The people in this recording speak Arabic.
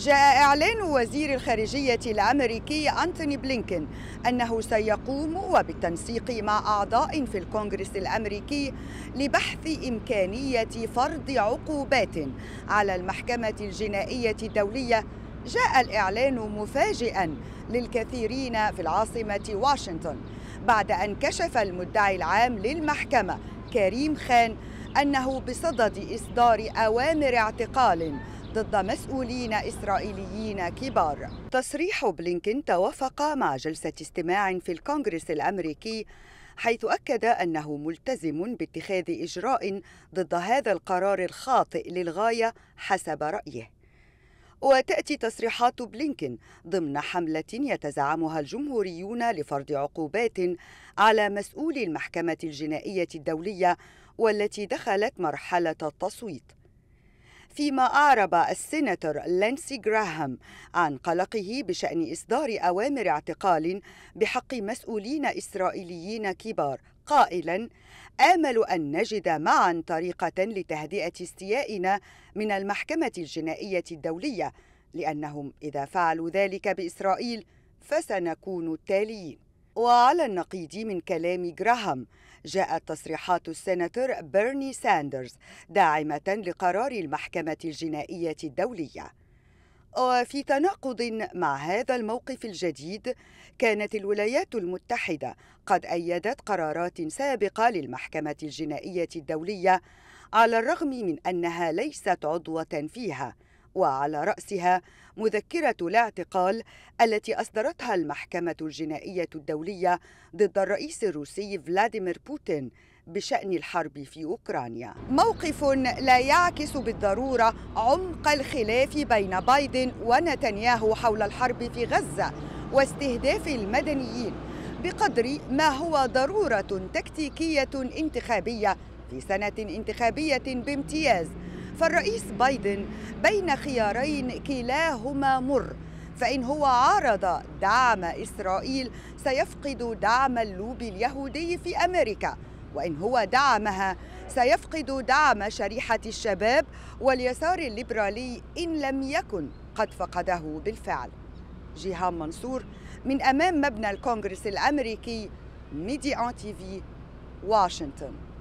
جاء إعلان وزير الخارجية الأمريكي أنتوني بلينكين أنه سيقوم وبالتنسيق مع أعضاء في الكونغرس الأمريكي لبحث إمكانية فرض عقوبات على المحكمة الجنائية الدولية جاء الإعلان مفاجئا للكثيرين في العاصمة واشنطن بعد أن كشف المدعي العام للمحكمة كريم خان أنه بصدد إصدار أوامر اعتقال ضد مسؤولين إسرائيليين كبار تصريح بلينكين توافق مع جلسة استماع في الكونغرس الأمريكي حيث أكد أنه ملتزم باتخاذ إجراء ضد هذا القرار الخاطئ للغاية حسب رأيه وتأتي تصريحات بلينكين ضمن حملة يتزعمها الجمهوريون لفرض عقوبات على مسؤولي المحكمة الجنائية الدولية والتي دخلت مرحلة التصويت فيما أعرب السيناتور لينسي جراهام عن قلقه بشأن إصدار أوامر اعتقال بحق مسؤولين إسرائيليين كبار قائلا آمل أن نجد معا طريقة لتهدئة استيائنا من المحكمة الجنائية الدولية لأنهم إذا فعلوا ذلك بإسرائيل فسنكون التاليين وعلى النقيض من كلام جراهام جاءت تصريحات السناتور بيرني ساندرز داعمة لقرار المحكمة الجنائية الدولية وفي تناقض مع هذا الموقف الجديد كانت الولايات المتحدة قد أيدت قرارات سابقة للمحكمة الجنائية الدولية على الرغم من أنها ليست عضوة فيها وعلى رأسها مذكرة الاعتقال التي أصدرتها المحكمة الجنائية الدولية ضد الرئيس الروسي فلاديمير بوتين بشأن الحرب في أوكرانيا موقف لا يعكس بالضرورة عمق الخلاف بين بايدن ونتنياهو حول الحرب في غزة واستهداف المدنيين بقدر ما هو ضرورة تكتيكية انتخابية في سنة انتخابية بامتياز فالرئيس بايدن بين خيارين كلاهما مر فإن هو عارض دعم إسرائيل سيفقد دعم اللوبي اليهودي في أمريكا وإن هو دعمها سيفقد دعم شريحة الشباب واليسار الليبرالي إن لم يكن قد فقده بالفعل جيهان منصور من أمام مبنى الكونغرس الأمريكي ميدي تي في واشنطن